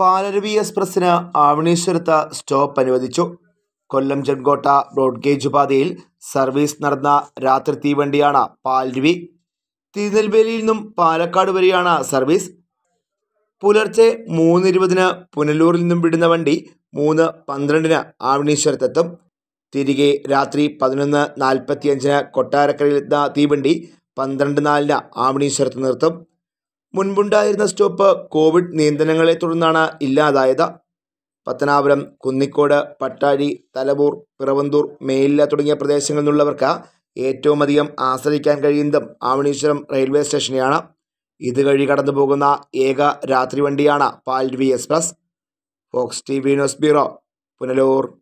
Palaruvi എക്സ്പ്രസ്സിന് ആവണീശ്വരത്ത് stop അനുവദിച്ചു കൊല്ലം ചെങ്കോട്ട broad gauge പാതയിൽ service നടന്ന രാത്രി തീവണ്ടിയാണ് പാലരുവി തിരുനെൽവേലിയിൽ നിന്നും പാലക്കാട് വരെയാണ് സർവീസ് പുലർച്ചെ ഇരുപതിന് പുനലൂരിൽ നിന്നും വിടുന്ന വണ്ടി മൂന്ന് പന്ത്രണ്ടിന് ആവണീശ്വരത്തെത്തും തിരികെ രാത്രി പതിനൊന്ന് നാൽപ്പത്തിയഞ്ചിന് കൊട്ടാരക്കരയിൽ എത്തുന്ന തീവണ്ടി പന്ത്രണ്ട് നാലിന് ആവണീശ്വരത്ത് നിർത്തും മുൻപുണ്ടായിരുന്ന സ്റ്റോപ്പ് കോവിഡ് നിയന്ത്രണങ്ങളെ തുടർന്നാണ് ഇല്ലാതായത് പത്തനാപുരം കുന്നിക്കോട് പട്ടാഴി തലവൂർ പിറവന്തൂർ മേലില തുടങ്ങിയ പ്രദേശങ്ങളിൽ നിന്നുള്ളവർക്ക് ഏറ്റവും അധികം ആശ്രയിക്കാൻ കഴിയുന്നതും ആവണീശ്വരം റെയിൽവേ സ്റ്റേഷനെയാണ് കഴി കടന്നു പോകുന്ന ഏക രാത്രി വണ്ടിയാണ് പാൽഡ്വി express Fox T V news bureau Punalur